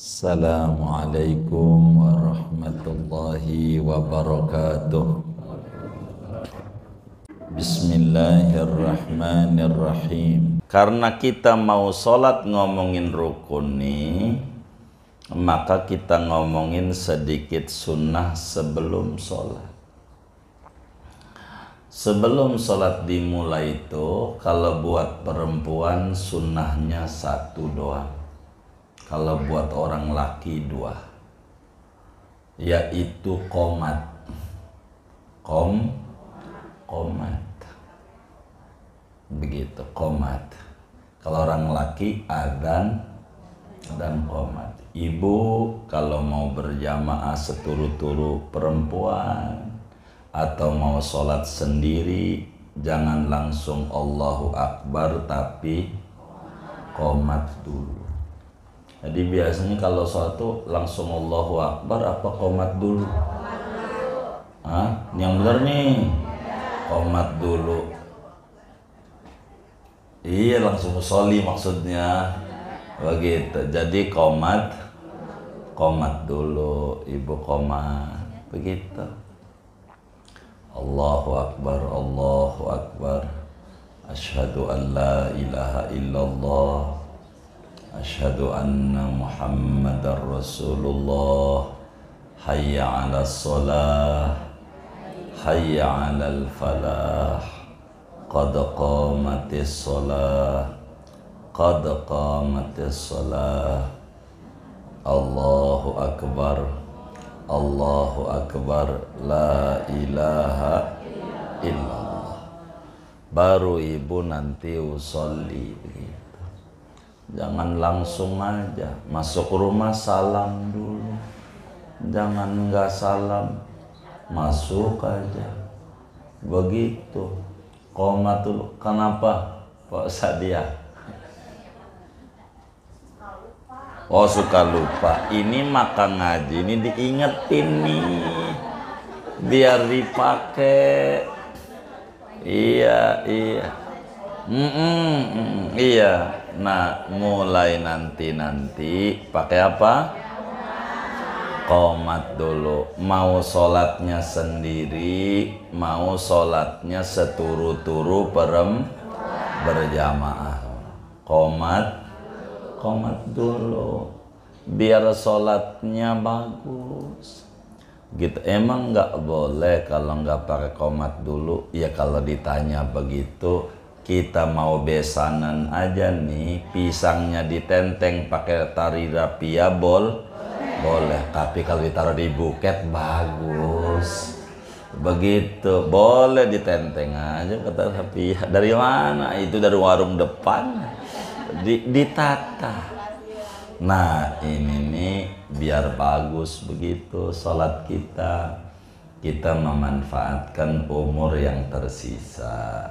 Assalamualaikum warahmatullahi wabarakatuh Bismillahirrahmanirrahim Karena kita mau sholat ngomongin rukun nih Maka kita ngomongin sedikit sunnah sebelum sholat Sebelum sholat dimulai itu Kalau buat perempuan sunnahnya satu doang kalau hmm. buat orang laki dua yaitu komat kom komat begitu komat kalau orang laki adan dan komat ibu kalau mau berjamaah seturu-turu perempuan atau mau sholat sendiri jangan langsung Allahu Akbar tapi komat dulu jadi biasanya kalau suatu langsung Allahu Akbar apa komat dulu? Hah? Yang benar nih komat dulu. Iya langsung soli maksudnya begitu. Jadi komat komat dulu ibu komat begitu. Allahu Akbar, Allahu Akbar. Ashadu an la ilaha illallah أشهد أن محمد رسول الله حي على الصلاة حي على الفلاح قد قامت الصلاة قد قامت الصلاة الله أكبر الله أكبر لا إله إلا الله baru ibu nanti usolli Jangan langsung aja masuk rumah salam dulu. Jangan nggak salam, masuk aja. Begitu. Koma tuh kenapa Pak Sadia? Oh suka lupa. Ini makan ngaji, ini diingetin nih. Biar dipakai. Iya, iya. Mm -mm, mm, iya. Nah, mulai nanti-nanti pakai apa? Komat dulu. Mau sholatnya sendiri, mau sholatnya seturu-turu perem berjamaah. Komat, komat dulu. Biar sholatnya bagus. Gitu. Emang nggak boleh kalau nggak pakai komat dulu. Ya kalau ditanya begitu, kita mau besanan aja nih pisangnya ditenteng pakai tari rapia ya, bol boleh. tapi kalau ditaruh di buket bagus begitu boleh ditenteng aja kata tapi ya. dari mana itu dari warung depan di, ditata nah ini nih biar bagus begitu sholat kita kita memanfaatkan umur yang tersisa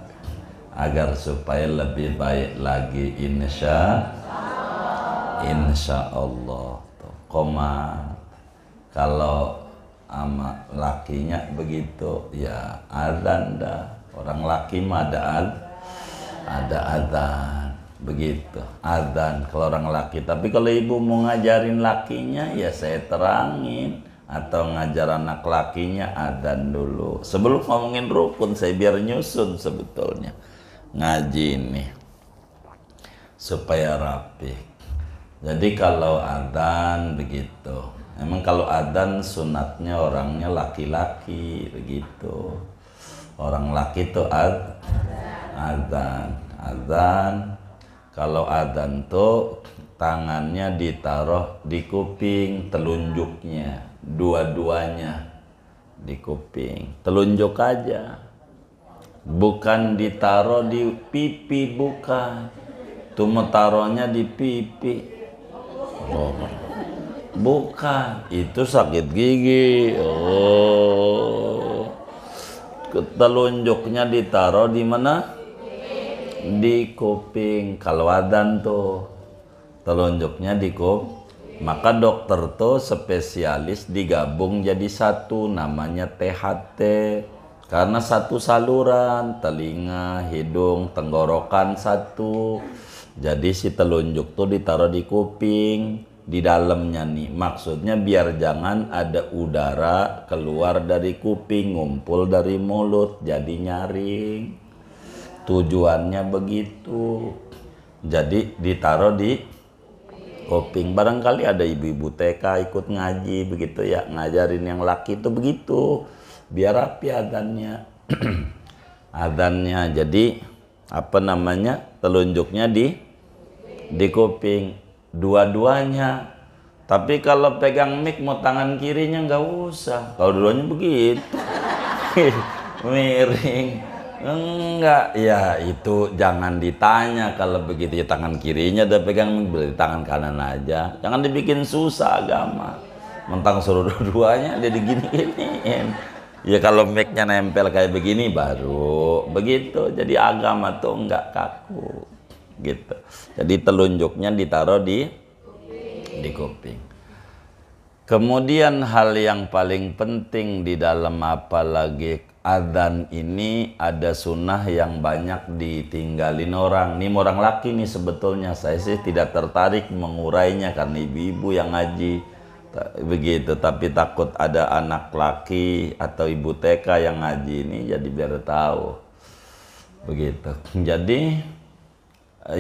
agar supaya lebih baik lagi insya insya Allah koma kalau ama lakinya begitu ya ada dah orang laki mah ada ad, ada adzan begitu adzan kalau orang laki tapi kalau ibu mau ngajarin lakinya ya saya terangin atau ngajar anak lakinya adzan dulu sebelum ngomongin rukun saya biar nyusun sebetulnya ngaji ini supaya rapi. Jadi kalau adan begitu. Emang kalau adan sunatnya orangnya laki-laki begitu. Orang laki itu ad adan adan. kalau adan tuh tangannya ditaruh di kuping telunjuknya dua-duanya di kuping telunjuk aja bukan ditaruh di pipi bukan cuma taruhnya di pipi oh. bukan itu sakit gigi oh telunjuknya ditaruh di mana di kuping kalau adan tuh telunjuknya di kuping maka dokter tuh spesialis digabung jadi satu namanya THT karena satu saluran, telinga, hidung, tenggorokan satu. Jadi si telunjuk tuh ditaruh di kuping, di dalamnya nih. Maksudnya biar jangan ada udara keluar dari kuping, ngumpul dari mulut, jadi nyaring. Tujuannya begitu. Jadi ditaruh di kuping. Barangkali ada ibu-ibu TK ikut ngaji begitu ya, ngajarin yang laki itu begitu biar rapi adannya adannya jadi apa namanya telunjuknya di di kuping dua-duanya tapi kalau pegang mic mau tangan kirinya nggak usah kalau duanya begitu miring enggak ya itu jangan ditanya kalau begitu ya tangan kirinya udah pegang mic beli tangan kanan aja jangan dibikin susah agama mentang suruh dua duanya jadi gini giniin Ya kalau mic-nya nempel kayak begini baru begitu. Jadi agama tuh enggak kaku gitu. Jadi telunjuknya ditaruh di di kuping. Kemudian hal yang paling penting di dalam apalagi adzan ini ada sunnah yang banyak ditinggalin orang. ini orang laki nih sebetulnya saya sih tidak tertarik mengurainya karena ibu-ibu yang ngaji begitu tapi takut ada anak laki atau ibu TK yang ngaji ini jadi biar tahu begitu jadi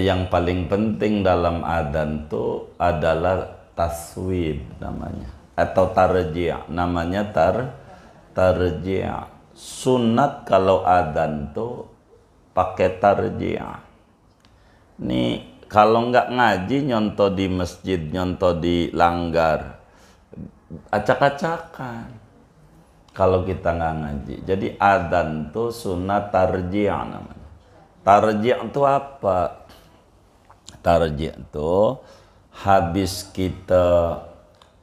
yang paling penting dalam adan tuh adalah taswib namanya atau tarjia namanya tar tarjia sunat kalau adan tuh pakai tarjia nih kalau nggak ngaji nyonto di masjid nyonto di langgar acak-acakan kalau kita nggak ngaji. Jadi adan tuh sunat tarji' namanya. Tarji' itu apa? Tarji' itu habis kita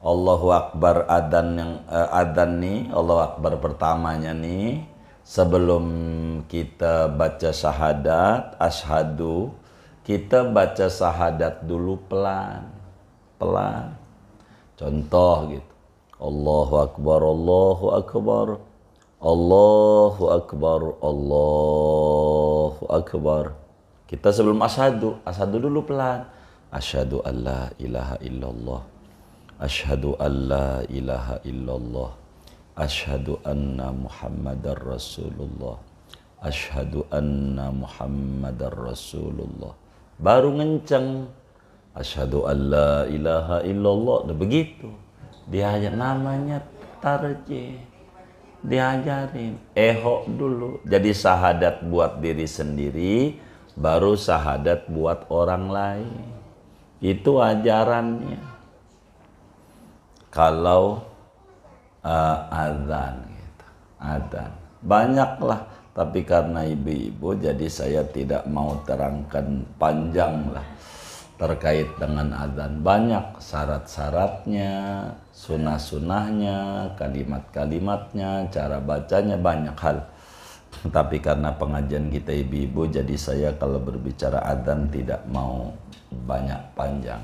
Allahu Akbar adan yang uh, eh, adan nih, Allahu Akbar pertamanya nih sebelum kita baca syahadat ashadu kita baca syahadat dulu pelan pelan contoh gitu Allahu Akbar, Allahu Akbar, Allahu Akbar, Allahu Akbar. Kita sebelum asyhadu, asyhadu dulu pelan. Asyhadu an ilaha illallah. Asyhadu an ilaha illallah. Asyhadu anna Muhammadar Rasulullah. Asyhadu anna Muhammadar Rasulullah. Baru ngenceng. Asyhadu an ilaha illallah. Nah, begitu diajar namanya tarjih diajarin ehok dulu jadi sahadat buat diri sendiri baru sahadat buat orang lain itu ajarannya kalau uh, eh, adzan gitu adzan banyaklah tapi karena ibu-ibu jadi saya tidak mau terangkan panjang lah terkait dengan adzan banyak syarat-syaratnya, sunah-sunahnya, kalimat-kalimatnya, cara bacanya banyak hal. Tapi karena pengajian kita ibu-ibu jadi saya kalau berbicara adzan tidak mau banyak panjang.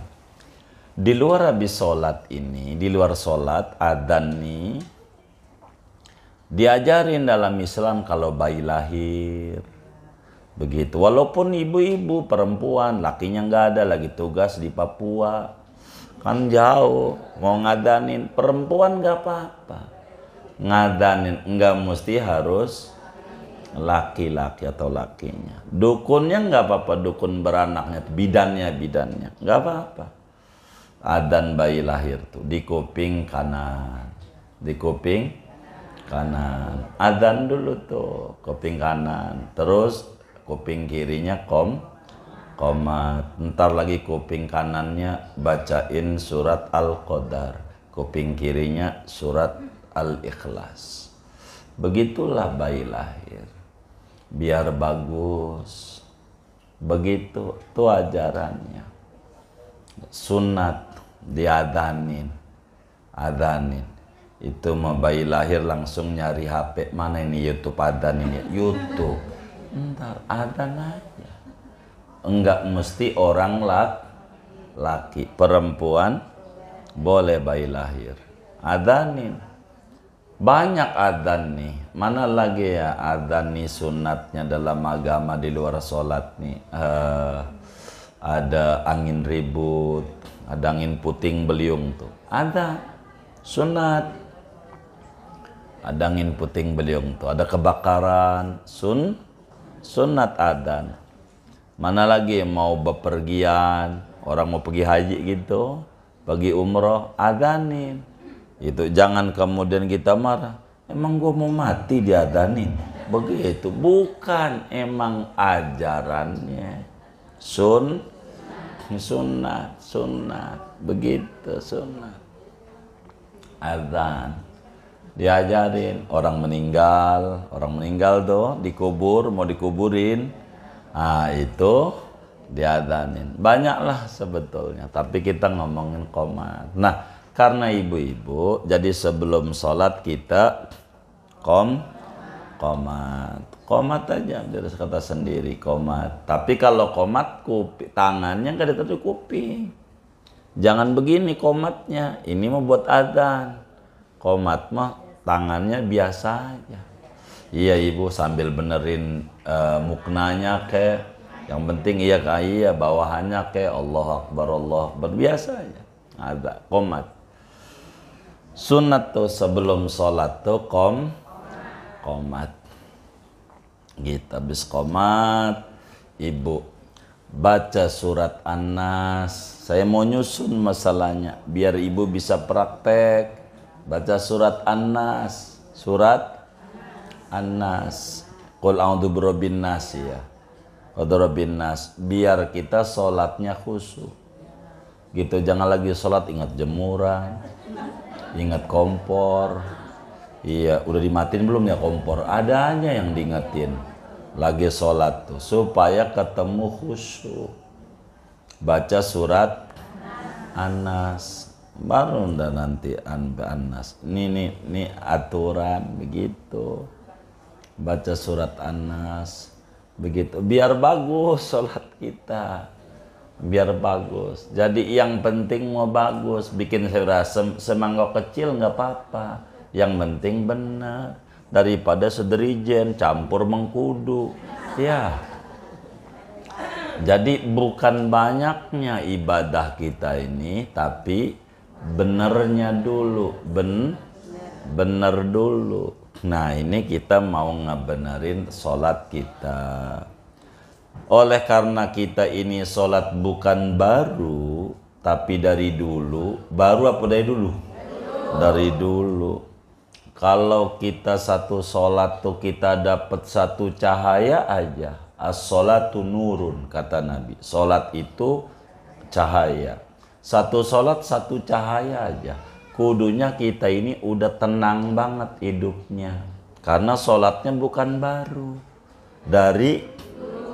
Di luar habis sholat ini, di luar sholat adzan nih diajarin dalam Islam kalau bayi lahir, Begitu. Walaupun ibu-ibu, perempuan, lakinya nggak ada lagi tugas di Papua. Kan jauh, mau ngadanin. Perempuan nggak apa-apa. Ngadanin, nggak mesti harus laki-laki atau lakinya. Dukunnya nggak apa-apa, dukun beranaknya, bidannya, bidannya. Nggak apa-apa. Adan bayi lahir tuh di kuping kanan. Di kuping kanan. Adan dulu tuh, kuping kanan. Terus kuping kirinya kom koma ntar lagi kuping kanannya bacain surat al-qadar kuping kirinya surat al-ikhlas begitulah bayi lahir biar bagus begitu tuh ajarannya sunat diadanin adanin itu mau bayi lahir langsung nyari HP mana ini YouTube adan ini YouTube ntar ada aja. Enggak mesti orang laki, laki. perempuan boleh bayi lahir. Adanin. Banyak adan nih. Mana lagi ya adan nih sunatnya dalam agama di luar sholat nih. Uh, ada angin ribut, ada angin puting beliung tuh. Ada sunat, ada angin puting beliung tuh. Ada kebakaran, sun, sunat adan. Mana lagi mau bepergian, orang mau pergi haji gitu, pergi umroh, adanin. Itu jangan kemudian kita marah. Emang gue mau mati di diadanin? Begitu. Bukan emang ajarannya. Sun, sunat, sunat. Begitu sunat. Adan diajarin orang meninggal orang meninggal tuh dikubur mau dikuburin ah itu diadanin banyaklah sebetulnya tapi kita ngomongin komat nah karena ibu-ibu jadi sebelum sholat kita kom komat komat aja dari kata sendiri komat tapi kalau komat kupi tangannya nggak ditaruh kupi jangan begini komatnya ini mau buat adan komat mah tangannya biasa aja. Iya ibu sambil benerin uh, muknanya ke, yang penting iya kak iya bawahannya ke Allah Akbar Allah Akbar biasa aja. Ada komat. Sunat tuh sebelum sholat tuh kom komat. Gitu habis komat ibu baca surat an Saya mau nyusun masalahnya biar ibu bisa praktek Baca surat An-Nas. Surat An-Nas. Qul a'udzu birabbin nas ya. Qadrabbin nas. Biar kita sholatnya khusyuk. Gitu jangan lagi sholat ingat jemuran. Ingat kompor. Iya, udah dimatin belum ya kompor? Adanya yang diingetin. Lagi sholat tuh supaya ketemu khusyuk. Baca surat Anas baru udah nanti an anas ini ini, ini aturan begitu baca surat anas begitu biar bagus sholat kita biar bagus jadi yang penting mau bagus bikin saya sem semangkok kecil nggak apa-apa yang penting benar daripada sederijen campur mengkudu ya jadi bukan banyaknya ibadah kita ini tapi benernya dulu ben bener dulu nah ini kita mau ngebenerin sholat kita oleh karena kita ini sholat bukan baru tapi dari dulu baru apa dari dulu dari dulu kalau kita satu sholat tuh kita dapat satu cahaya aja as-sholatu nurun kata Nabi sholat itu cahaya satu sholat, satu cahaya aja. Kudunya kita ini udah tenang banget hidupnya. Karena sholatnya bukan baru. Dari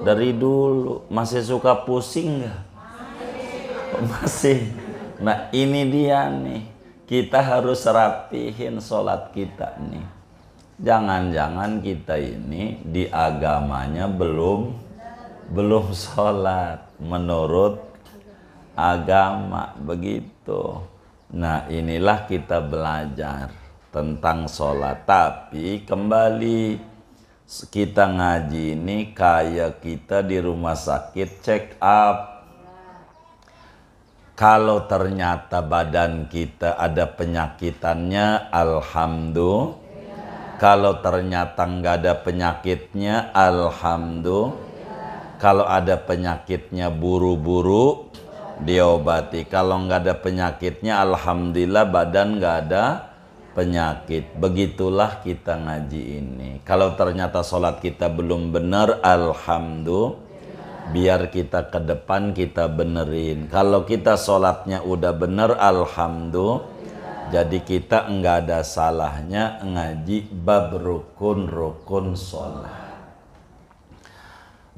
dari dulu. Masih suka pusing nggak? Oh, masih. Nah ini dia nih. Kita harus rapihin sholat kita nih. Jangan-jangan kita ini di agamanya belum belum sholat menurut agama begitu. Nah inilah kita belajar tentang sholat. Tapi kembali kita ngaji ini kayak kita di rumah sakit check up. Kalau ternyata badan kita ada penyakitannya, alhamdulillah. Kalau ternyata nggak ada penyakitnya, alhamdulillah. Kalau ada penyakitnya buru-buru, diobati. Kalau nggak ada penyakitnya, alhamdulillah badan nggak ada penyakit. Begitulah kita ngaji ini. Kalau ternyata sholat kita belum benar, alhamdulillah. Biar kita ke depan kita benerin. Kalau kita sholatnya udah benar, alhamdulillah. Jadi kita enggak ada salahnya ngaji bab rukun-rukun sholat.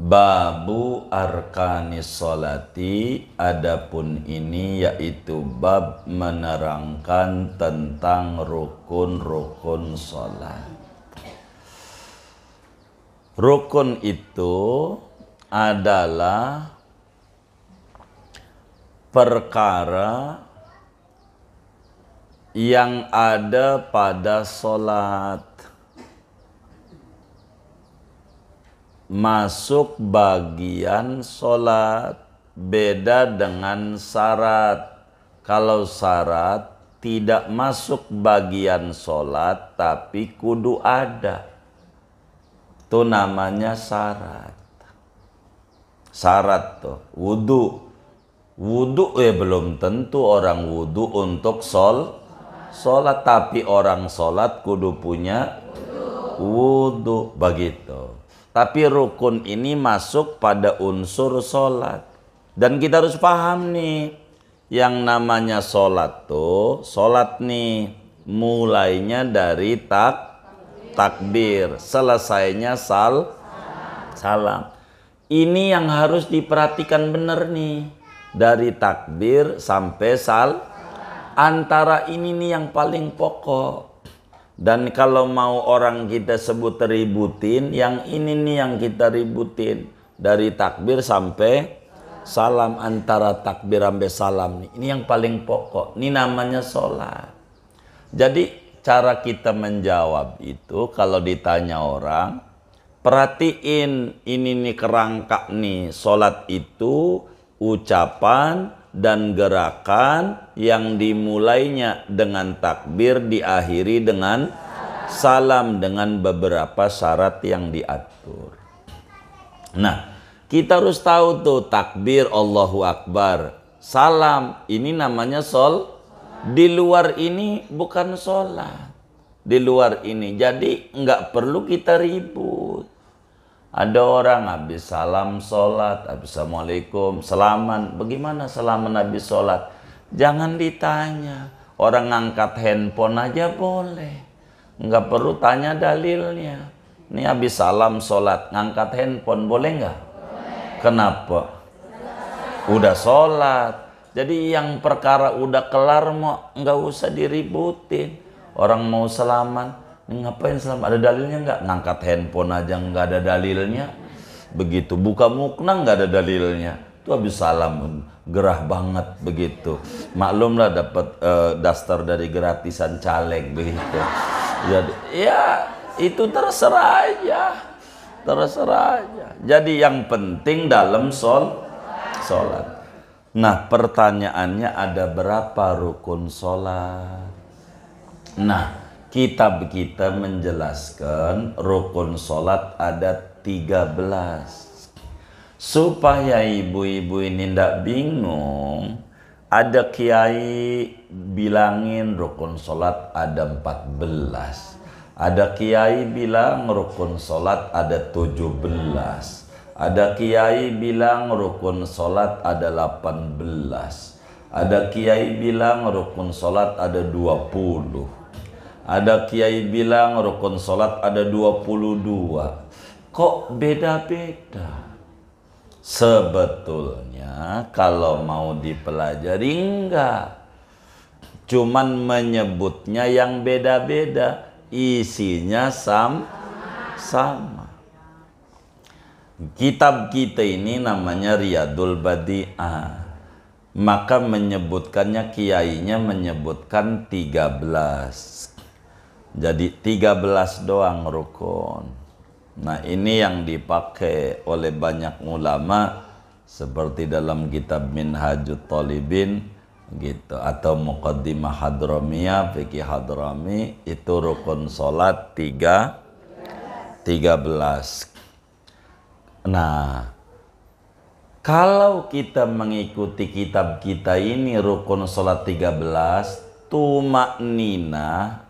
Babu arkani solati Adapun ini yaitu bab menerangkan tentang rukun-rukun solat Rukun itu adalah perkara yang ada pada solat masuk bagian sholat beda dengan syarat. Kalau syarat tidak masuk bagian sholat tapi kudu ada. Itu namanya syarat. Syarat tuh, wudhu. Wudhu ya eh, belum tentu orang wudhu untuk sol, sholat. Tapi orang sholat kudu punya wudhu. Begitu. Tapi rukun ini masuk pada unsur sholat. Dan kita harus paham nih, yang namanya sholat tuh, sholat nih mulainya dari tak takbir, selesainya sal salam. Ini yang harus diperhatikan benar nih dari takbir sampai sal antara ini nih yang paling pokok dan kalau mau orang kita sebut ributin, yang ini nih yang kita ributin. Dari takbir sampai salam antara takbir sampai salam. Nih. Ini yang paling pokok. Ini namanya sholat. Jadi cara kita menjawab itu kalau ditanya orang, perhatiin ini nih kerangka nih. Sholat itu ucapan, dan gerakan yang dimulainya dengan takbir diakhiri dengan salam dengan beberapa syarat yang diatur. Nah, kita harus tahu tuh takbir Allahu Akbar, salam ini namanya sol. Di luar ini bukan sholat, di luar ini. Jadi nggak perlu kita ribut. Ada orang habis salam sholat, habis assalamualaikum, selaman. Bagaimana selaman habis sholat? Jangan ditanya. Orang ngangkat handphone aja boleh. Nggak perlu tanya dalilnya. Ini habis salam sholat, ngangkat handphone boleh nggak? Kenapa? Udah sholat. Jadi yang perkara udah kelar mau nggak usah diributin. Orang mau selamat, ngapain selama ada dalilnya nggak ngangkat handphone aja nggak ada dalilnya begitu buka mukna nggak ada dalilnya itu habis salam gerah banget begitu maklumlah dapat uh, eh, daster dari gratisan caleg begitu jadi ya itu terserah aja terserah aja jadi yang penting dalam sol salat nah pertanyaannya ada berapa rukun solat nah kitab kita menjelaskan rukun sholat ada 13 supaya ibu-ibu ini ndak bingung ada kiai bilangin rukun sholat ada 14 ada kiai bilang rukun sholat ada 17 ada kiai bilang rukun sholat ada 18 ada kiai bilang rukun sholat ada 20 ada kiai bilang rukun solat ada 22. Kok beda-beda? Sebetulnya kalau mau dipelajari enggak. Cuman menyebutnya yang beda-beda. Isinya sam sama. Kitab kita ini namanya Riyadul Badi'ah maka menyebutkannya kiainya menyebutkan 13 jadi 13 doang rukun. Nah ini yang dipakai oleh banyak ulama seperti dalam kitab Minhajut Talibin gitu atau Muqaddimah Hadramiyah fikih Hadrami itu rukun salat 3 13. Nah, kalau kita mengikuti kitab kita ini rukun salat 13 tumak nina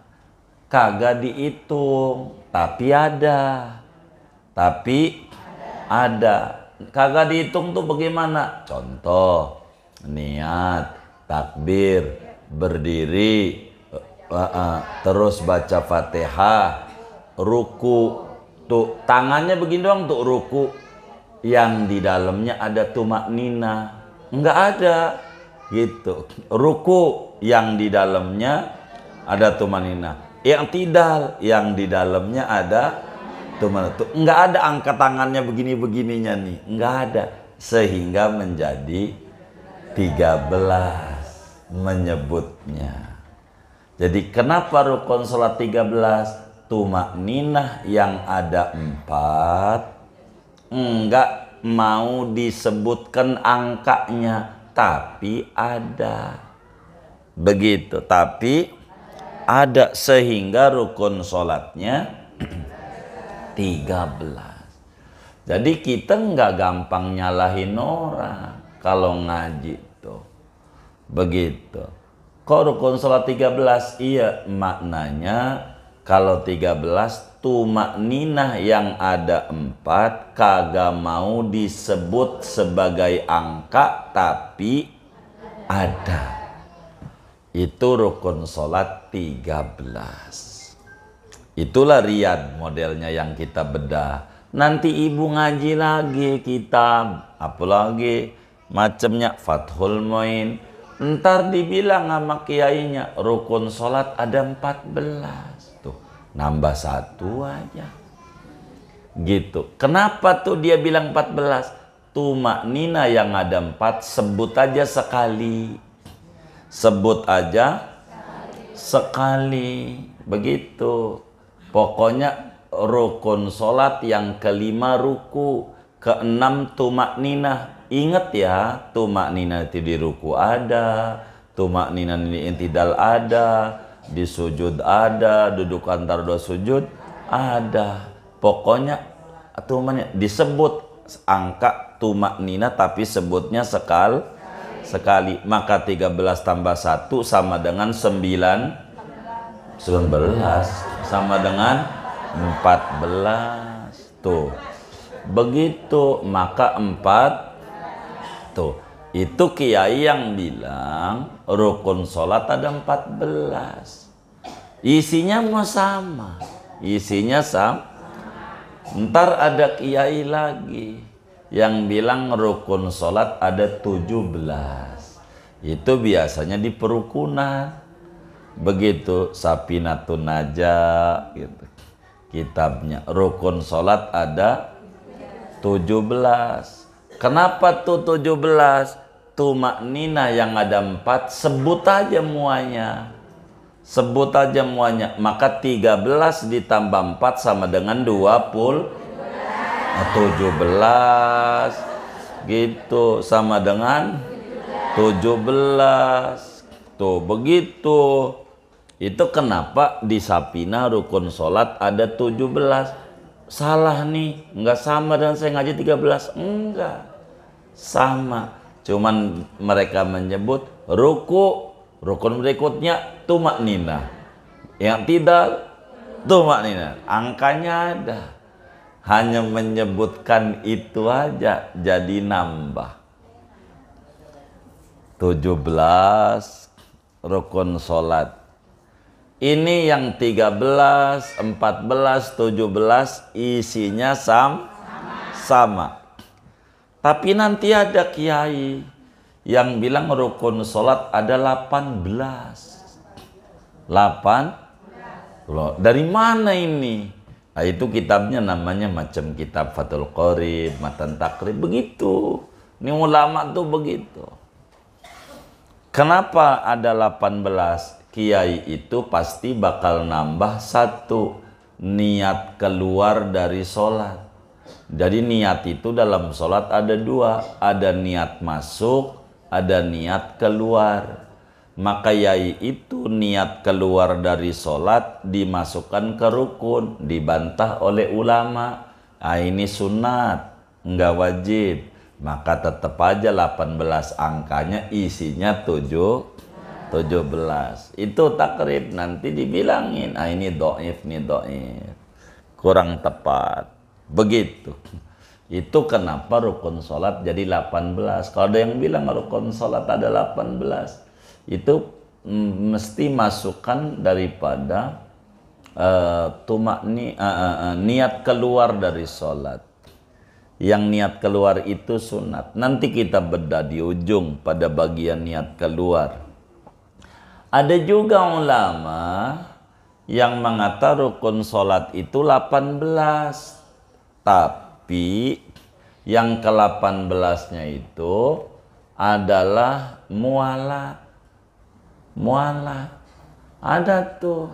kagak dihitung, tapi ada. Tapi ada. Kagak dihitung tuh bagaimana? Contoh, niat, takbir, berdiri, uh, uh, terus baca fatihah, ruku, tuh tangannya begini doang tuh ruku, yang di dalamnya ada tumak nina, nggak ada gitu. Ruku yang di dalamnya ada tumanina yang tidak yang di dalamnya ada tuh mana tuh nggak ada angkat tangannya begini begininya nih nggak ada sehingga menjadi 13 menyebutnya jadi kenapa rukun sholat 13 tumak ninah yang ada empat enggak mau disebutkan angkanya tapi ada begitu tapi ada sehingga rukun sholatnya 13 jadi kita nggak gampang nyalahin orang kalau ngaji tuh begitu kok rukun sholat 13 iya maknanya kalau 13 tumak ninah yang ada empat kagak mau disebut sebagai angka tapi ada itu rukun sholat 13 itulah riad modelnya yang kita bedah nanti ibu ngaji lagi kita apalagi macamnya Fathul moin ntar dibilang sama kiainya rukun sholat ada 14 tuh nambah satu aja gitu kenapa tuh dia bilang 14 tuh nina yang ada empat sebut aja sekali sebut aja sekali. Begitu. Pokoknya rukun solat yang kelima ruku, keenam tumak ninah. Ingat ya, tumak ninah itu di ruku ada, tumak ninah ini intidal ada, di sujud ada, duduk antar dua sujud ada. Pokoknya tumaknya disebut angka tumak nina tapi sebutnya sekali sekali maka 13 tambah 1 sama dengan 9 19 sama dengan 14 tuh begitu maka 4 tuh itu kiai yang bilang rukun sholat ada 14 isinya mau sama isinya sama ntar ada kiai lagi yang bilang rukun sholat ada 17 itu biasanya di perukunan begitu sapinatun naja gitu. kitabnya rukun sholat ada 17 kenapa tuh 17 tumak nina yang ada empat sebut aja muanya sebut aja muanya maka 13 ditambah 4 sama dengan 20 17 gitu sama dengan 17 tuh begitu itu kenapa di Sapina rukun sholat ada 17 salah nih enggak sama dengan saya ngaji 13 enggak sama cuman mereka menyebut ruku rukun berikutnya tumak nina yang tidak tumak nina angkanya ada hanya menyebutkan itu aja jadi nambah. 17 rukun salat Ini yang 13, 14, 17 isinya sam sama. sama. Tapi nanti ada kiai yang bilang rukun salat ada 18. 8? Loh, dari mana ini? Nah, itu kitabnya namanya macam kitab Fathul Qorib, Matan Takrib, begitu. Ini ulama tuh begitu. Kenapa ada 18 kiai itu pasti bakal nambah satu niat keluar dari sholat. Jadi niat itu dalam sholat ada dua, ada niat masuk, ada niat keluar maka yai itu niat keluar dari sholat dimasukkan ke rukun dibantah oleh ulama nah, ini sunat nggak wajib maka tetap aja 18 angkanya isinya 7 17 itu takrib nanti dibilangin ah ini doif ini doif kurang tepat begitu itu kenapa rukun sholat jadi 18 kalau ada yang bilang rukun sholat ada 18 itu mm, mesti masukan daripada uh, tumak ni, uh, uh, uh, niat keluar dari sholat yang niat keluar itu sunat nanti kita beda di ujung pada bagian niat keluar ada juga ulama yang mengatakan rukun sholat itu 18 tapi yang ke-18 nya itu adalah mualat mualat. Ada tuh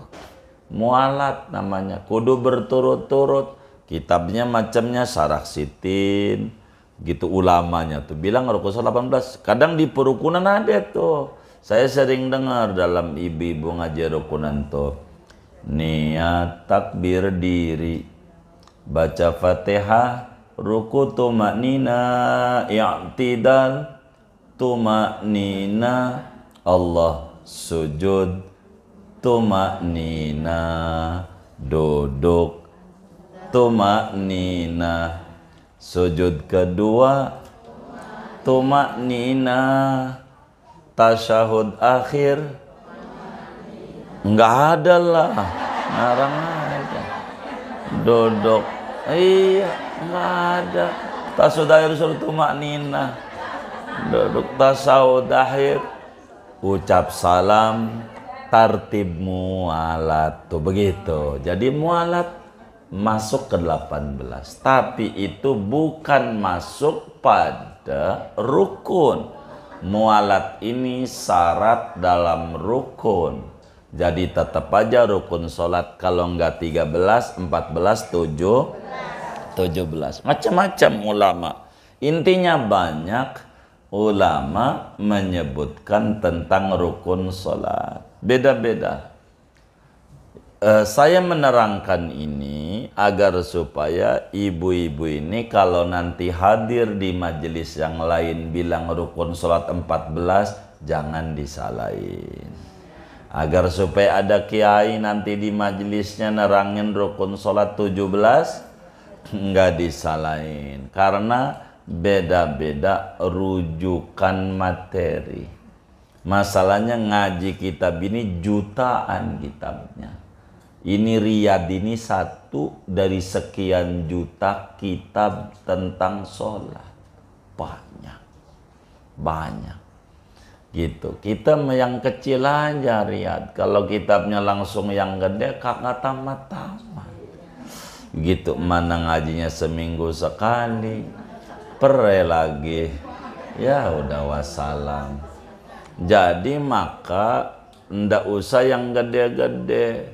mualat namanya. Kudu berturut-turut. Kitabnya macamnya Sarak Sitin. Gitu ulamanya tuh. Bilang Rukusah 18. Kadang di perukunan ada tuh. Saya sering dengar dalam ibu-ibu ngaji tuh. Niat takbir diri. Baca fatihah ruku ya'tidal tumak nina Allah sujud tumak nina duduk tumak nina sujud kedua tumak nina tasyahud akhir nggak ada lah ngarang aja duduk iya nggak ada tasyahud akhir suruh tumak nina duduk tasyahud akhir ucap salam tartib mualat tuh begitu jadi mualat masuk ke 18 tapi itu bukan masuk pada rukun mualat ini syarat dalam rukun jadi tetap aja rukun sholat kalau enggak 13, 14, 7, 17 macam-macam ulama intinya banyak ulama menyebutkan tentang rukun salat. Beda-beda. Uh, saya menerangkan ini agar supaya ibu-ibu ini kalau nanti hadir di majelis yang lain bilang rukun sholat 14 jangan disalahin. Agar supaya ada kiai nanti di majelisnya nerangin rukun sholat 17 enggak disalahin. Karena beda-beda rujukan materi. Masalahnya ngaji kitab ini jutaan kitabnya. Ini riad ini satu dari sekian juta kitab tentang sholat. Banyak. Banyak. Gitu. Kita yang kecil aja riad Kalau kitabnya langsung yang gede kakak tamat-tamat. Gitu. Mana ngajinya seminggu sekali Pere lagi. Ya udah wassalam. Jadi maka ndak usah yang gede-gede.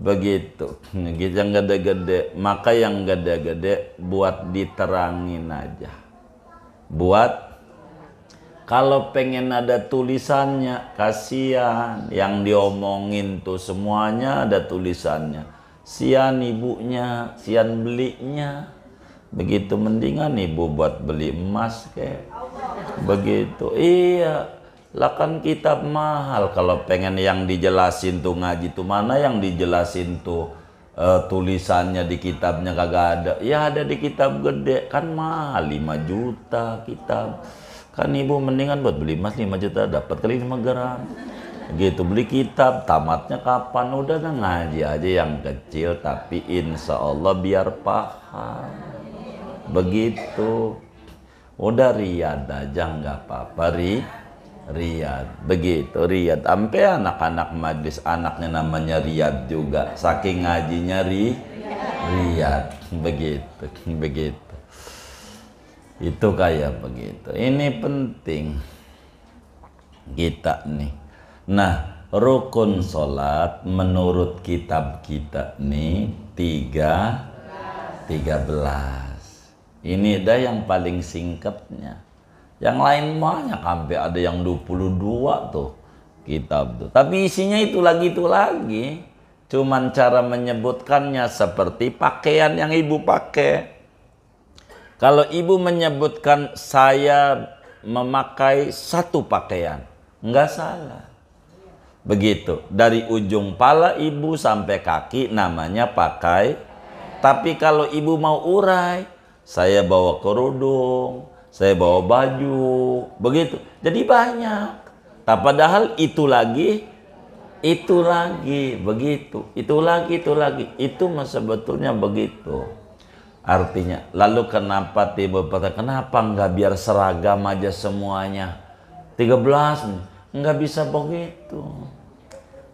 Begitu. Gitu yang gede-gede. Maka yang gede-gede buat diterangin aja. Buat kalau pengen ada tulisannya, kasihan. Yang diomongin tuh semuanya ada tulisannya. Sian ibunya, sian belinya. Begitu mendingan ibu buat beli emas kayak. Begitu. Iya. Lah kan kitab mahal kalau pengen yang dijelasin tuh ngaji tuh mana yang dijelasin tuh uh, tulisannya di kitabnya kagak ada. Ya ada di kitab gede kan mahal 5 juta kitab. Kan ibu mendingan buat beli emas 5 juta dapat kali 5 gram. Gitu beli kitab tamatnya kapan udah nengaji ngaji aja yang kecil tapi insya Allah biar paham begitu udah riad aja nggak apa-apa ri riad begitu riad sampai anak-anak majlis anaknya namanya riad juga saking ngajinya ri riad begitu begitu itu kayak begitu ini penting kita nih nah rukun solat menurut kitab kita nih tiga tiga belas ini dah yang paling singkatnya. Yang lain banyak sampai ada yang 22 tuh kitab tuh. Tapi isinya itu lagi itu lagi. Cuman cara menyebutkannya seperti pakaian yang ibu pakai. Kalau ibu menyebutkan saya memakai satu pakaian, enggak salah. Begitu, dari ujung pala ibu sampai kaki namanya pakai. Tapi kalau ibu mau urai, saya bawa kerudung, saya bawa baju, begitu. Jadi banyak. Tapi nah, padahal itu lagi, itu lagi, begitu. Itu lagi, itu lagi. Itu sebetulnya begitu. Artinya, lalu kenapa tiba tiba kenapa nggak biar seragam aja semuanya? 13 nggak bisa begitu.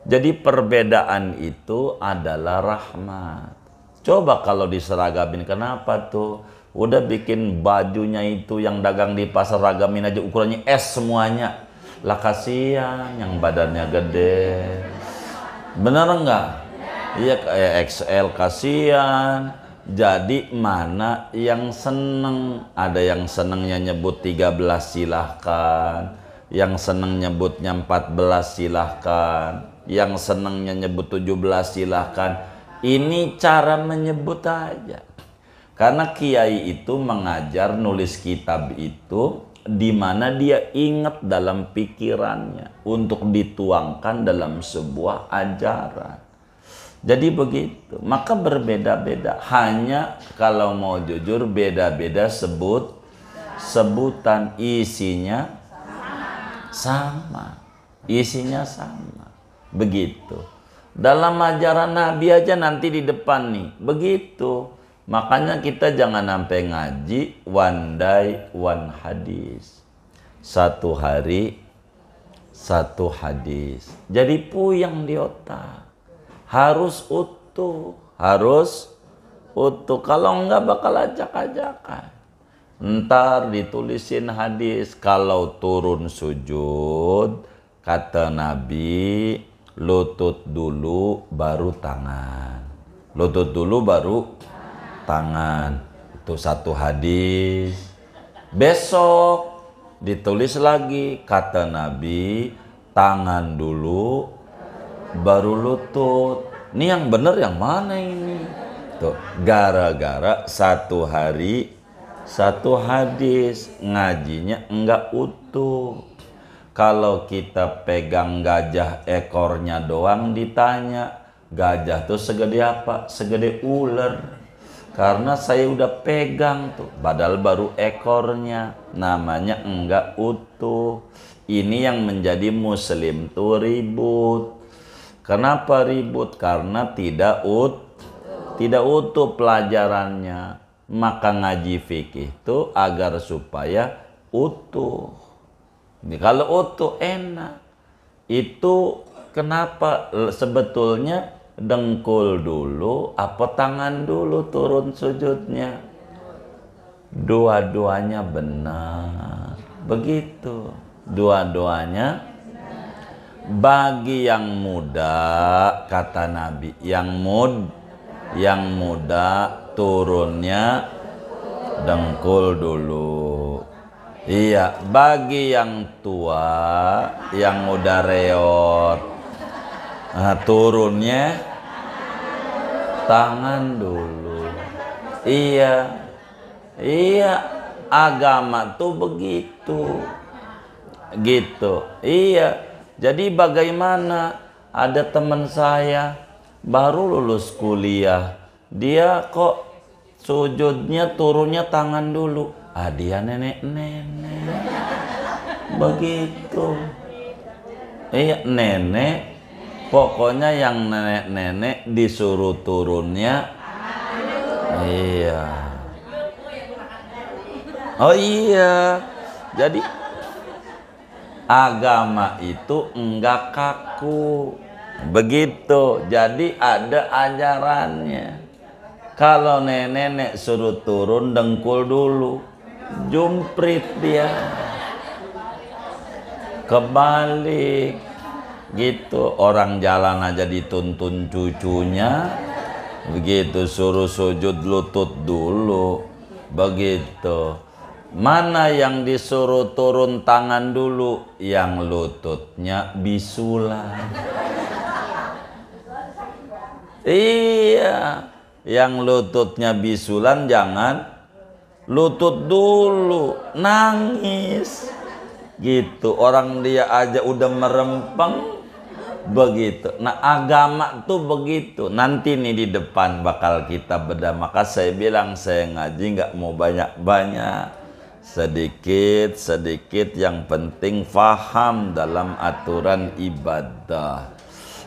Jadi perbedaan itu adalah rahmat. Coba kalau diseragamin kenapa tuh? Udah bikin bajunya itu yang dagang di pasar ragamin aja ukurannya S semuanya. Lah kasihan yang badannya gede. Bener enggak? Iya kayak XL kasihan. Jadi mana yang seneng? Ada yang senengnya nyebut 13 silahkan. Yang seneng nyebutnya 14 silahkan. Yang senengnya nyebut 17 silahkan. Ini cara menyebut aja. Karena kiai itu mengajar nulis kitab itu di mana dia ingat dalam pikirannya untuk dituangkan dalam sebuah ajaran. Jadi begitu. Maka berbeda-beda. Hanya kalau mau jujur beda-beda sebut sebutan isinya sama. Isinya sama. Begitu. Dalam ajaran Nabi aja nanti di depan nih. Begitu Makanya kita jangan sampai ngaji one day one hadis. Satu hari satu hadis. Jadi yang di otak. Harus utuh, harus utuh. Kalau enggak bakal ajak-ajakan. Ntar ditulisin hadis kalau turun sujud kata Nabi lutut dulu baru tangan. Lutut dulu baru tangan. Itu satu hadis. Besok ditulis lagi kata Nabi, tangan dulu baru lutut. Ini yang benar yang mana ini? Tuh, gara-gara satu hari satu hadis ngajinya enggak utuh. Kalau kita pegang gajah ekornya doang ditanya, gajah tuh segede apa? Segede ular. Karena saya udah pegang tuh, badal baru ekornya. Namanya enggak utuh. Ini yang menjadi muslim tuh ribut. Kenapa ribut? Karena tidak ut tidak utuh pelajarannya. Maka ngaji fikih itu agar supaya utuh. Ini kalau utuh enak. Itu kenapa sebetulnya dengkul dulu apa tangan dulu turun sujudnya dua-duanya benar begitu dua-duanya bagi yang muda kata Nabi yang mud yang muda turunnya dengkul dulu iya bagi yang tua yang udah reot Nah, turunnya tangan dulu. Iya. Iya, agama tuh begitu. Gitu. Iya. Jadi bagaimana ada teman saya baru lulus kuliah. Dia kok sujudnya turunnya tangan dulu. Ah dia nenek-nenek. Begitu. Iya, nenek Pokoknya yang nenek-nenek disuruh turunnya. Iya. Oh iya. Jadi agama itu enggak kaku. Begitu. Jadi ada ajarannya. Kalau nenek-nenek suruh turun dengkul dulu. Jumprit dia. Kebalik gitu orang jalan aja dituntun cucunya begitu suruh sujud lutut dulu begitu mana yang disuruh turun tangan dulu yang lututnya bisulan iya yang lututnya bisulan jangan lutut dulu nangis gitu orang dia aja udah merempeng begitu. Nah agama tuh begitu. Nanti nih di depan bakal kita beda. Maka saya bilang saya ngaji nggak mau banyak-banyak. Sedikit, sedikit yang penting faham dalam aturan ibadah.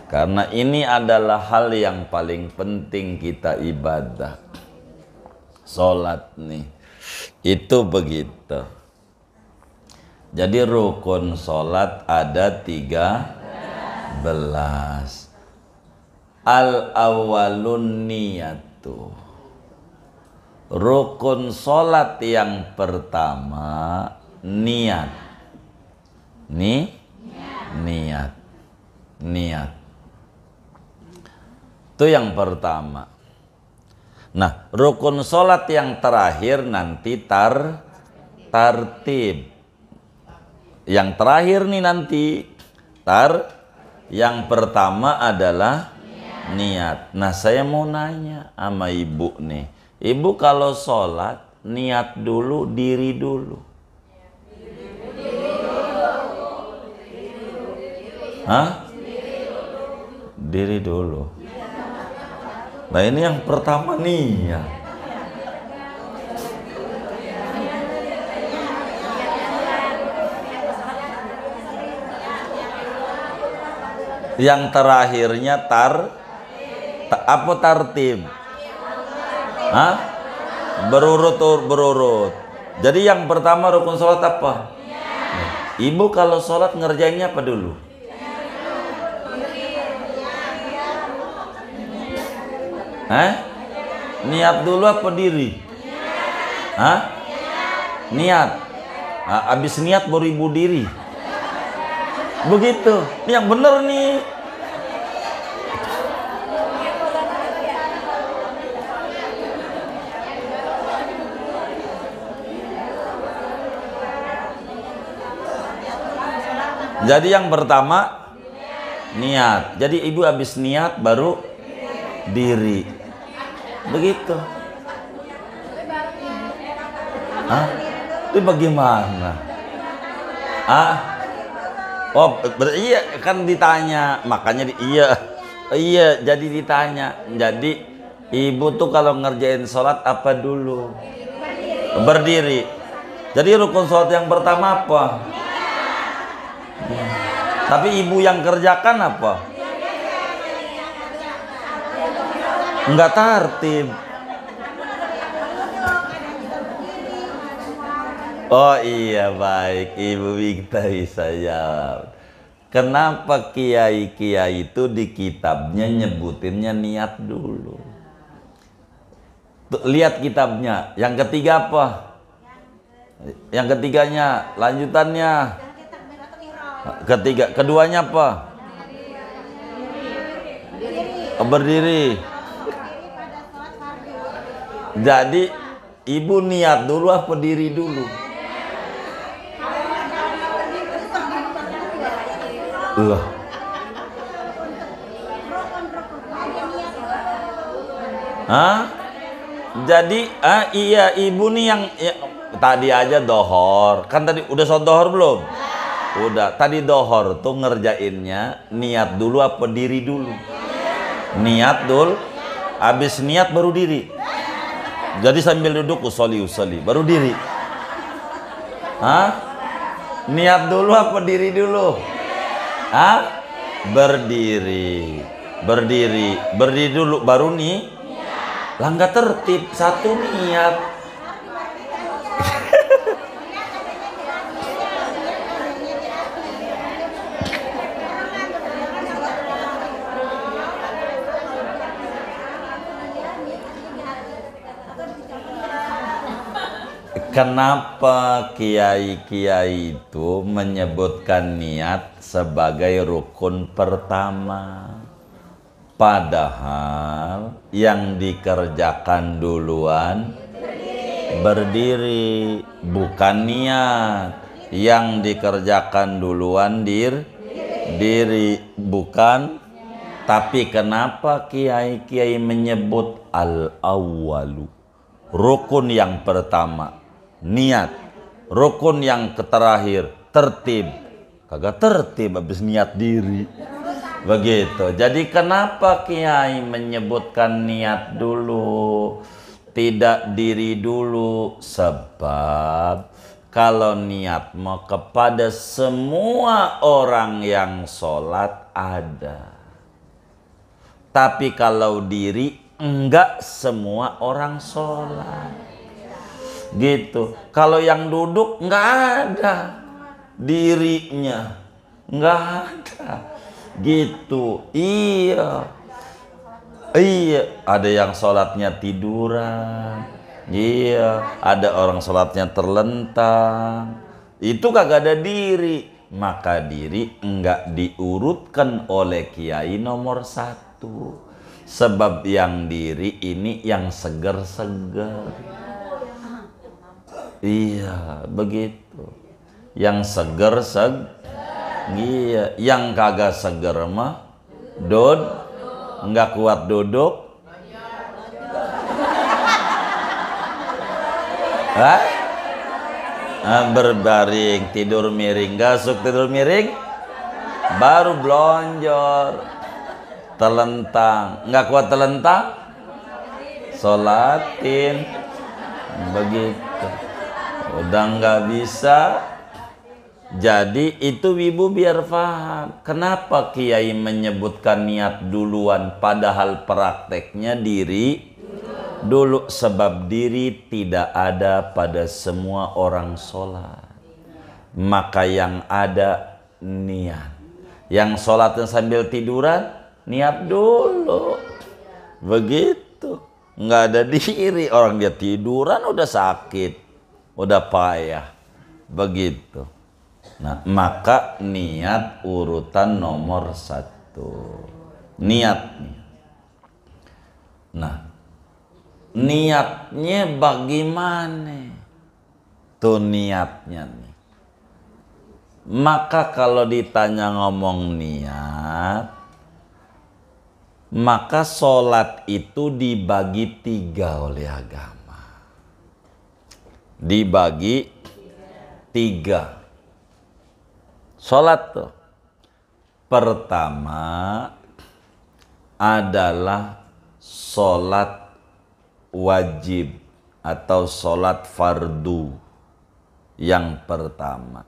Karena ini adalah hal yang paling penting kita ibadah. Solat nih. Itu begitu. Jadi rukun solat ada tiga belas al awalun niyatu rukun solat yang pertama niat ni niat niat itu yang pertama nah rukun solat yang terakhir nanti tar tartib yang terakhir nih nanti tar yang pertama adalah niat. niat. Nah, saya mau nanya sama ibu nih. Ibu kalau sholat, niat dulu, diri dulu. Hah? Diri dulu. Nah, ini yang pertama niat. yang terakhirnya tar ta, apa tartib Hah? berurut berurut jadi yang pertama rukun sholat apa ibu kalau sholat ngerjainnya apa dulu Hah? niat dulu apa diri Hah? niat nah, abis niat baru ibu diri Begitu. Ini yang benar nih. Jadi yang pertama niat. Jadi ibu habis niat baru diri. Begitu. Hah? Itu bagaimana? Ah? Oh, ber iya kan ditanya, makanya di iya. Iya, jadi ditanya. Jadi ibu tuh kalau ngerjain sholat apa dulu? Berdiri. Jadi rukun sholat yang pertama apa? Tapi ibu yang kerjakan apa? Enggak tertib. Oh iya baik, Ibu Wikta saya Kenapa kiai-kiai itu di kitabnya nyebutinnya niat dulu? lihat kitabnya. Yang ketiga apa? Yang ketiganya, lanjutannya. Ketiga, keduanya apa? Berdiri. Jadi ibu niat dulu apa diri dulu? loh Hah? Jadi ah, iya ibu nih yang ya, tadi aja dohor kan tadi udah sholat dohor belum? Udah tadi dohor tuh ngerjainnya niat dulu apa diri dulu? Niat dulu, habis niat baru diri. Jadi sambil duduk usoli usoli baru diri. Hah? Niat dulu apa diri dulu? ha? Berdiri. Berdiri. Berdiri dulu baru nih. Langkah tertib. Satu niat. Kenapa kiai-kiai itu menyebutkan niat sebagai rukun pertama? Padahal yang dikerjakan duluan berdiri, berdiri bukan niat. Yang dikerjakan duluan dir diri, bukan tapi kenapa kiai-kiai menyebut al-awwalu rukun yang pertama niat. Rukun yang terakhir, tertib. Kagak tertib habis niat diri. Begitu. Jadi kenapa Kiai menyebutkan niat dulu? Tidak diri dulu. Sebab kalau niat mau kepada semua orang yang sholat ada. Tapi kalau diri enggak semua orang sholat gitu kalau yang duduk nggak ada dirinya nggak ada gitu iya iya ada yang sholatnya tiduran iya ada orang sholatnya terlentang itu kagak ada diri maka diri enggak diurutkan oleh kiai nomor satu sebab yang diri ini yang seger-seger Iya, begitu. Yang seger seg Iya, yang kagak seger mah dod nggak kuat duduk. Hah? Ah, berbaring, tidur miring, gasuk tidur miring, baru blonjor, telentang, nggak kuat telentang, solatin, begitu. Udah nggak bisa. Jadi itu ibu biar faham Kenapa kiai menyebutkan niat duluan padahal prakteknya diri dulu sebab diri tidak ada pada semua orang sholat. Maka yang ada niat. Yang sholatnya sambil tiduran niat dulu. Begitu. Nggak ada diri orang dia tiduran udah sakit udah payah begitu nah maka niat urutan nomor satu niatnya, nah niatnya bagaimana tuh niatnya nih maka kalau ditanya ngomong niat maka sholat itu dibagi tiga oleh agama dibagi tiga. Sholat tuh. Pertama adalah sholat wajib atau sholat fardu yang pertama.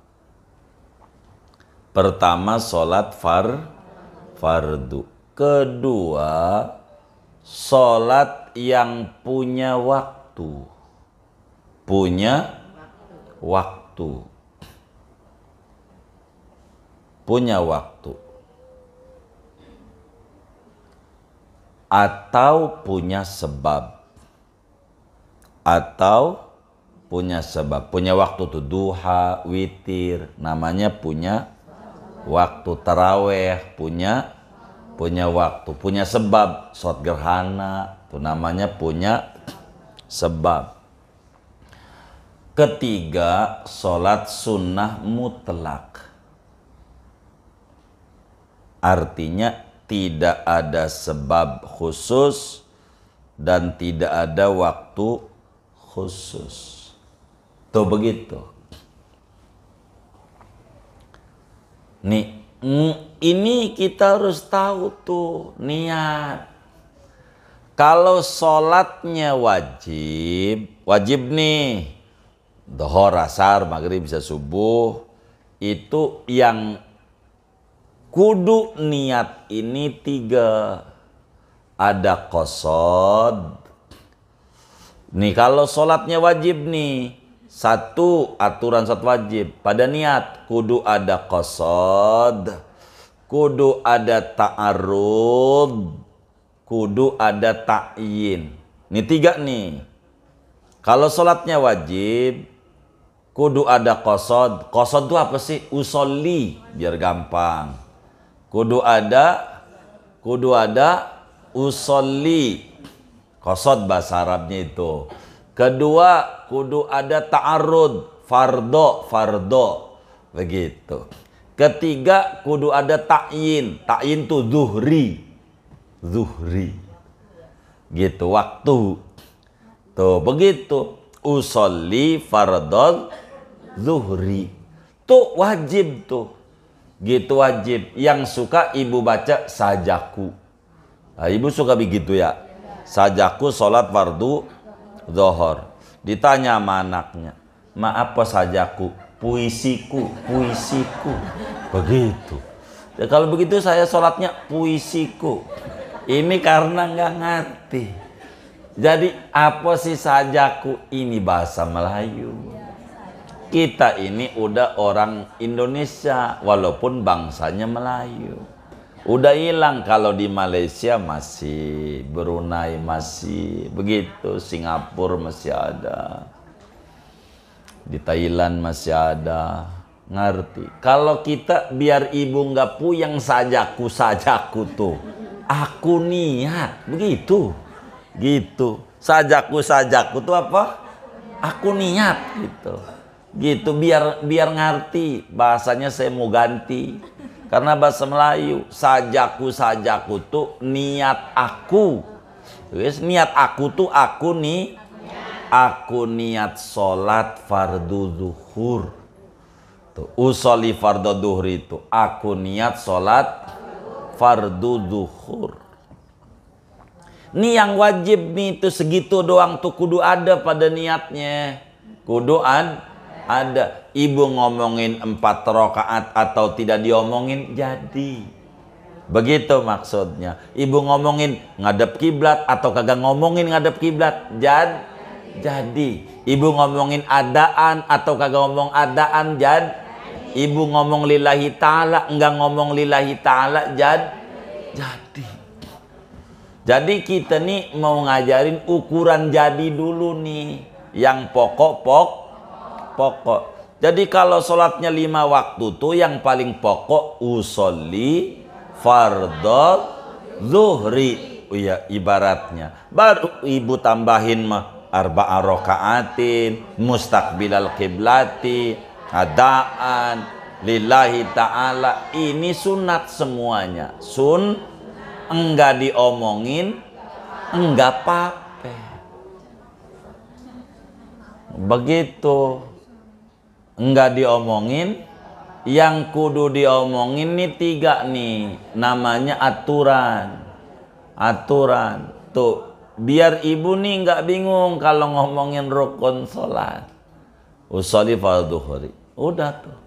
Pertama sholat far fardu. Kedua sholat yang punya waktu punya waktu. Punya waktu. Atau punya sebab. Atau punya sebab. Punya waktu tuh duha, witir, namanya punya waktu teraweh, punya punya waktu, punya sebab, shot gerhana, tuh namanya punya sebab. Ketiga, sholat sunnah mutlak. Artinya tidak ada sebab khusus dan tidak ada waktu khusus. Tuh begitu. Nih, mm, ini kita harus tahu tuh niat. Kalau sholatnya wajib, wajib nih Dohor, asar, maghrib, bisa subuh itu yang kudu niat ini tiga ada kosod nih kalau sholatnya wajib nih satu aturan satu wajib pada niat kudu ada kosod kudu ada ta'arud kudu ada ta'yin ini tiga nih kalau sholatnya wajib Kudu ada kosod. Kosod itu apa sih? Usolli, biar gampang. Kudu ada, kudu ada usolli. Kosod bahasa Arabnya itu. Kedua, kudu ada ta'arud. Fardo, fardo. Begitu. Ketiga, kudu ada ta'yin. Ta'yin itu zuhri. Zuhri. Gitu, waktu. Tuh, begitu. Usolli fardol zuhri. Tuh wajib tuh. Gitu wajib. Yang suka ibu baca sajaku. Nah, ibu suka begitu ya. Sajaku sholat fardu zuhur. Ditanya sama anaknya. Ma apa sajaku? Puisiku, puisiku. Begitu. Ya, kalau begitu saya sholatnya puisiku. Ini karena nggak ngerti. Jadi apa sih sajaku ini bahasa Melayu? kita ini udah orang Indonesia walaupun bangsanya Melayu. Udah hilang kalau di Malaysia masih, Brunei masih, begitu Singapura masih ada. Di Thailand masih ada. Ngerti. Kalau kita biar ibu nggak puyeng sajaku sajaku tuh. Aku niat, begitu. Gitu. Sajaku sajaku tuh apa? Aku niat gitu gitu biar biar ngerti bahasanya saya mau ganti karena bahasa Melayu sajaku sajaku tuh niat aku wis niat aku tuh aku nih aku niat sholat fardu zuhur tuh usoli fardu zuhur itu aku niat sholat fardu zuhur ini yang wajib nih tuh segitu doang tuh kudu ada pada niatnya kuduan ada ibu ngomongin empat rokaat atau tidak diomongin jadi begitu maksudnya ibu ngomongin ngadep kiblat atau kagak ngomongin ngadep kiblat jad jadi ibu ngomongin adaan atau kagak ngomong adaan jad ibu ngomong lillahi ta'ala enggak ngomong lillahi ta'ala jad jadi jadi kita nih mau ngajarin ukuran jadi dulu nih yang pokok-pokok pokok. Jadi kalau sholatnya lima waktu tuh yang paling pokok usolli fardol zuhri. Oh iya, ibaratnya. Baru ibu tambahin mah arba'a rakaatin, mustaqbilal kiblati, adaan, lillahi ta'ala. Ini sunat semuanya. Sun enggak diomongin, enggak pape. Begitu nggak diomongin yang kudu diomongin nih tiga nih namanya aturan aturan tuh biar ibu nih nggak bingung kalau ngomongin rukun sholat usoli duhuri udah tuh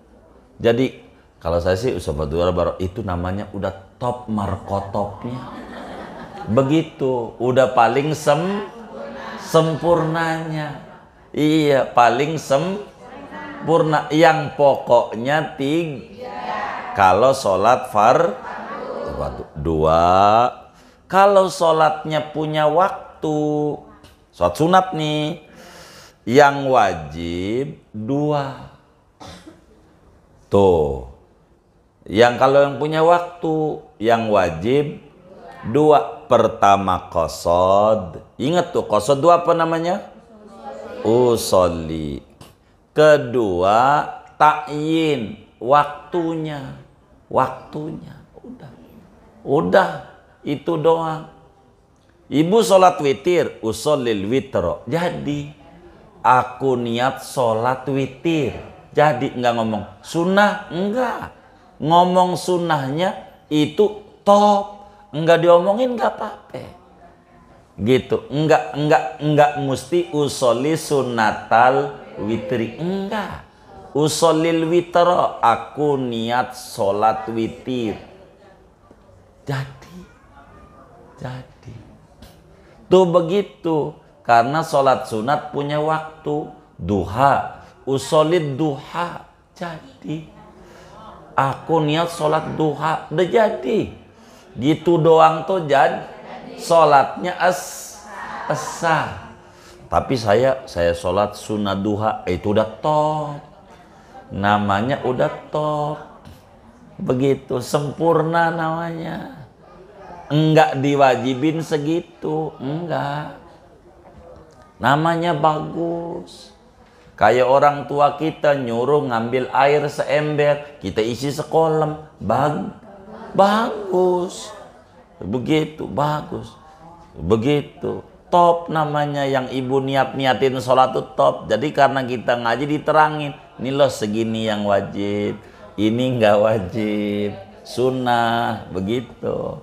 jadi kalau saya sih usol berdua baru itu namanya udah top markotopnya begitu udah paling sem sempurnanya iya paling sem purna yang pokoknya tiga. Kalau sholat far dua. Kalau sholatnya punya waktu, sholat sunat nih, yang wajib dua. Tuh, yang kalau yang punya waktu, yang wajib dua. Pertama kosod, ingat tuh kosod dua apa namanya? Usolli Kedua, takyin waktunya. Waktunya. Udah. Udah, itu doang. Ibu sholat witir, usolil witro. Jadi, aku niat sholat witir. Jadi nggak ngomong sunnah, enggak. Ngomong sunnahnya itu top. Enggak diomongin enggak apa-apa. Gitu. Enggak, enggak, enggak mesti usoli sunnatal witri enggak usolil witro aku niat sholat witir jadi jadi tuh begitu karena sholat sunat punya waktu duha usolid duha jadi aku niat sholat duha udah jadi gitu doang tuh jadi sholatnya es esah tapi saya saya sholat sunat duha itu udah top. Namanya udah top. Begitu sempurna namanya. Enggak diwajibin segitu, enggak. Namanya bagus. Kayak orang tua kita nyuruh ngambil air seember, kita isi sekolam. bang, bagus. Begitu, bagus. Begitu top namanya yang ibu niat-niatin sholat tuh top. Jadi karena kita ngaji diterangin, ini loh segini yang wajib, ini nggak wajib, sunnah, begitu.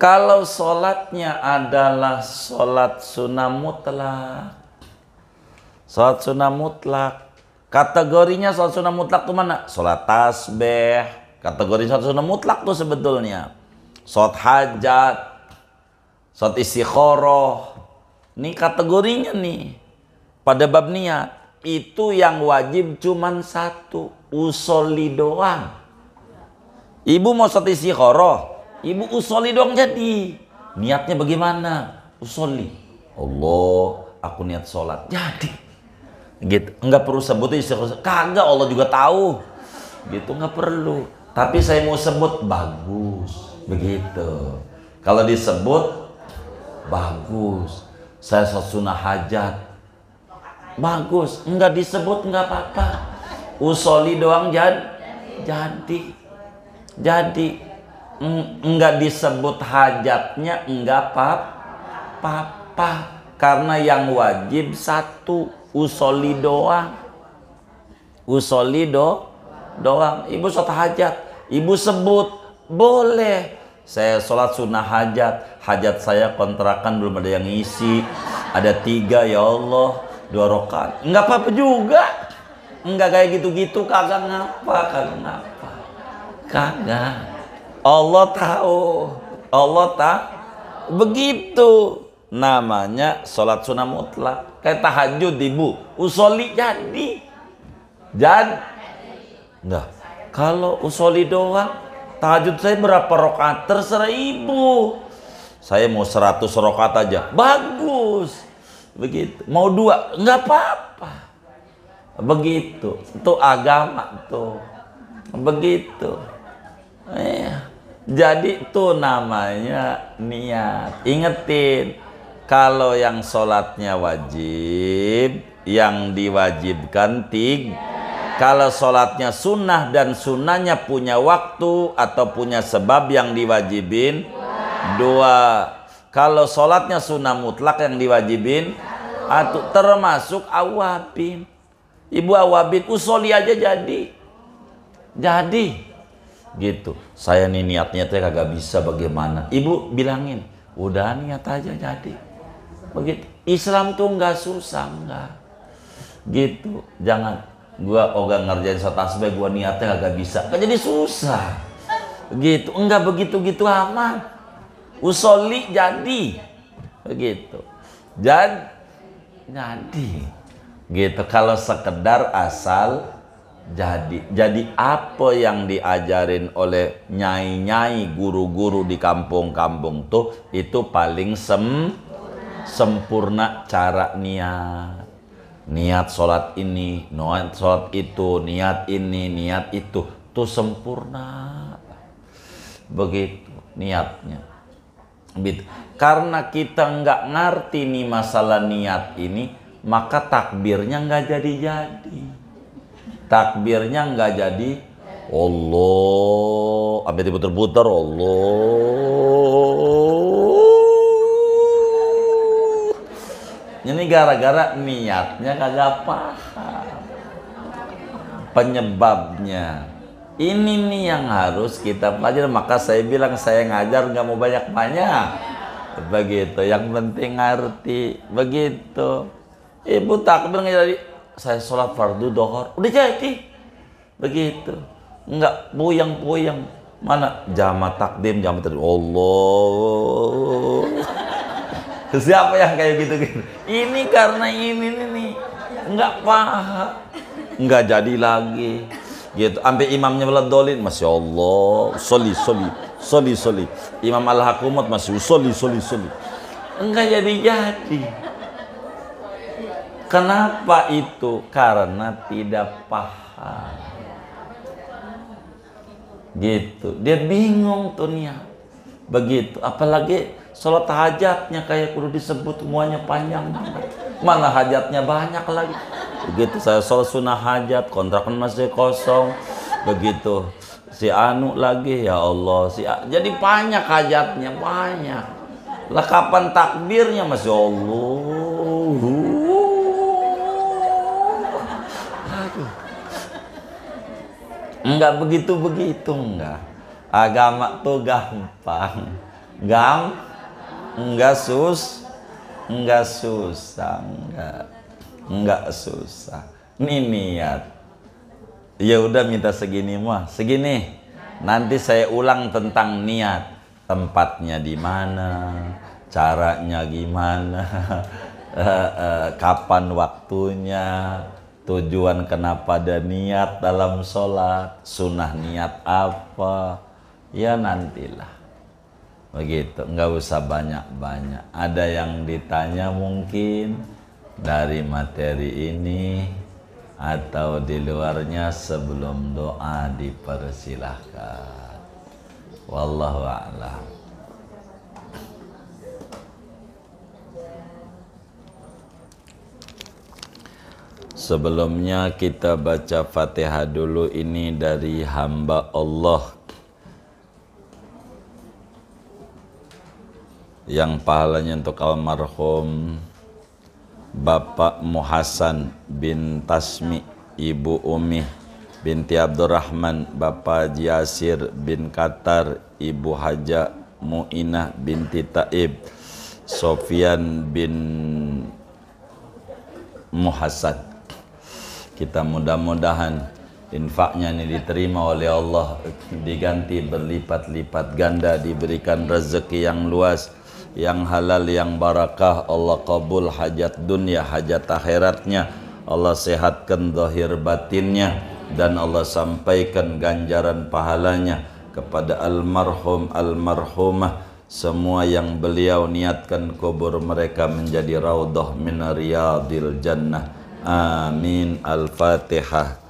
Kalau sholatnya adalah sholat sunnah mutlak, sholat sunnah mutlak, kategorinya sholat sunnah mutlak tuh mana? Sholat tasbih, kategori sholat sunnah mutlak tuh sebetulnya. Sholat hajat, Sholat istiqoroh. Ini kategorinya nih. Pada bab niat. Itu yang wajib cuma satu. Usoli doang. Ibu mau sholat istiqoroh. Ibu usoli doang jadi. Niatnya bagaimana? Usoli. Allah, aku niat sholat. Jadi. Gitu. Enggak perlu sebut istikharah. Kagak, Allah juga tahu. Gitu, enggak perlu. Tapi saya mau sebut, bagus. Begitu. Kalau disebut, Bagus. Saya sesuna hajat. Bagus. Enggak disebut enggak apa-apa. Usoli doang jad jadi. Jadi enggak disebut hajatnya enggak apa-apa karena yang wajib satu usoli doang usoli do doang ibu sholat hajat ibu sebut boleh saya sholat sunnah hajat. Hajat saya kontrakan belum ada yang isi, Ada tiga ya Allah. Dua rokan. Enggak apa-apa juga. Enggak kayak gitu-gitu. Kagak ngapa. Kagak ngapa. Kagak. Allah tahu. Allah tak Begitu namanya sholat sunnah mutlak kayak tahajud ibu usoli jadi jadi nggak kalau usoli doang Tahajud saya berapa rokaat? Terserah ibu. Saya mau seratus rokaat aja. Bagus. Begitu. Mau dua? Nggak apa-apa. Begitu. Itu agama tuh. Begitu. Eh, jadi itu namanya niat. Ingetin. Kalau yang sholatnya wajib, yang diwajibkan tiga. Kalau sholatnya sunnah dan sunnahnya punya waktu atau punya sebab yang diwajibin. Dua. Kalau sholatnya sunnah mutlak yang diwajibin. Atau termasuk awabin. Ibu awabin usoli aja jadi. Jadi. Gitu. Saya nih niatnya teh kagak bisa bagaimana. Ibu bilangin. Udah niat aja jadi. Begitu. Islam tuh nggak susah nggak. Gitu. Jangan gua ogah oh, ngerjain satu tasbih gua niatnya agak bisa kan jadi susah gitu enggak begitu gitu amat usoli jadi begitu jadi jadi gitu kalau sekedar asal jadi jadi apa yang diajarin oleh nyai-nyai guru-guru di kampung-kampung tuh itu paling sem sempurna cara niat niat sholat ini, niat sholat itu, niat ini, niat itu, tuh sempurna. Begitu niatnya. Karena kita nggak ngerti nih masalah niat ini, maka takbirnya nggak jadi-jadi. Takbirnya nggak jadi. Allah, abis diputer-puter Allah. ini gara-gara niatnya kagak paham penyebabnya ini nih yang harus kita pelajari maka saya bilang saya ngajar nggak mau banyak-banyak begitu yang penting ngerti begitu ibu takbir dari saya sholat fardu dohor udah jadi begitu nggak puyang-puyang mana Jam takdim jam takdim Allah siapa yang kayak gitu gitu ini karena ini nih nggak paham nggak jadi lagi gitu sampai imamnya beladolin masya Allah soli soli soli soli imam al hakumat masih soli soli soli enggak jadi jadi kenapa itu karena tidak paham gitu dia bingung tuh begitu apalagi Sholat hajatnya kayak kudu disebut semuanya panjang banget. Mana hajatnya banyak lagi. Begitu saya sholat sunnah hajat, kontrakan masih kosong. Begitu si Anu lagi ya Allah si A jadi banyak hajatnya banyak lah kapan takbirnya masih ya Allah enggak begitu begitu enggak agama tuh gampang gampang enggak sus enggak susah enggak enggak susah ini niat ya udah minta segini mah segini nanti saya ulang tentang niat tempatnya di mana caranya gimana eh, eh, kapan waktunya tujuan kenapa ada niat dalam sholat sunnah niat apa ya nantilah begitu nggak usah banyak-banyak ada yang ditanya mungkin dari materi ini atau di luarnya sebelum doa dipersilahkan wallahu a'lam Sebelumnya kita baca Fatihah dulu ini dari hamba Allah yang pahalanya untuk almarhum Bapak Muhasan bin Tasmi, Ibu Umih binti Abdurrahman, Bapak Jiasir bin Qatar, Ibu Haja Muinah binti Taib, Sofian bin Muhasan. Kita mudah-mudahan infaknya ini diterima oleh Allah, diganti berlipat-lipat ganda, diberikan rezeki yang luas, yang halal yang barakah Allah kabul hajat dunia hajat akhiratnya Allah sehatkan zahir batinnya dan Allah sampaikan ganjaran pahalanya kepada almarhum almarhumah semua yang beliau niatkan kubur mereka menjadi raudhah min riyadil jannah amin al-fatihah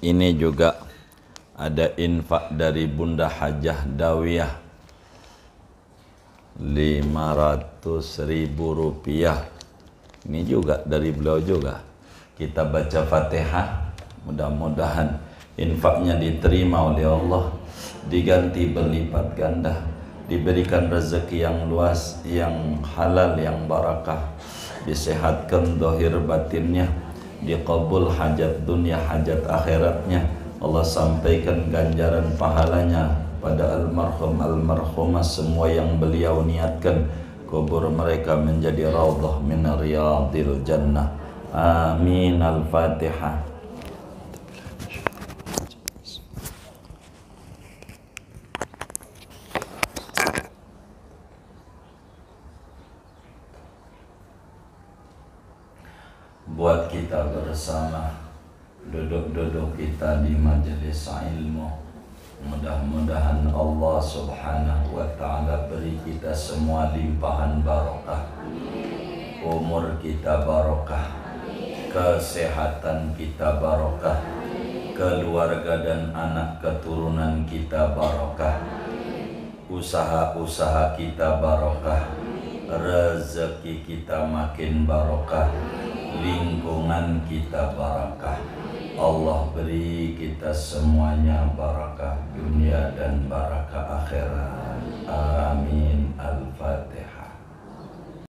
ini juga ada infak dari Bunda Hajah Dawiyah 500 ribu rupiah ini juga dari beliau juga kita baca fatihah mudah-mudahan infaknya diterima oleh Allah diganti berlipat ganda diberikan rezeki yang luas yang halal yang barakah disehatkan dohir batinnya dikabul hajat dunia hajat akhiratnya Allah sampaikan ganjaran pahalanya pada almarhum almarhumah semua yang beliau niatkan kubur mereka menjadi raudhah min riyadil jannah amin al-fatihah majelis ilmu Mudah-mudahan Allah subhanahu wa ta'ala beri kita semua limpahan barokah Umur kita barokah Kesehatan kita barokah Keluarga dan anak keturunan kita barokah Usaha-usaha kita barokah Rezeki kita makin barokah Lingkungan kita barokah Allah beri kita semuanya barakah dunia dan barakah akhirat. Amin. Al-Fatihah.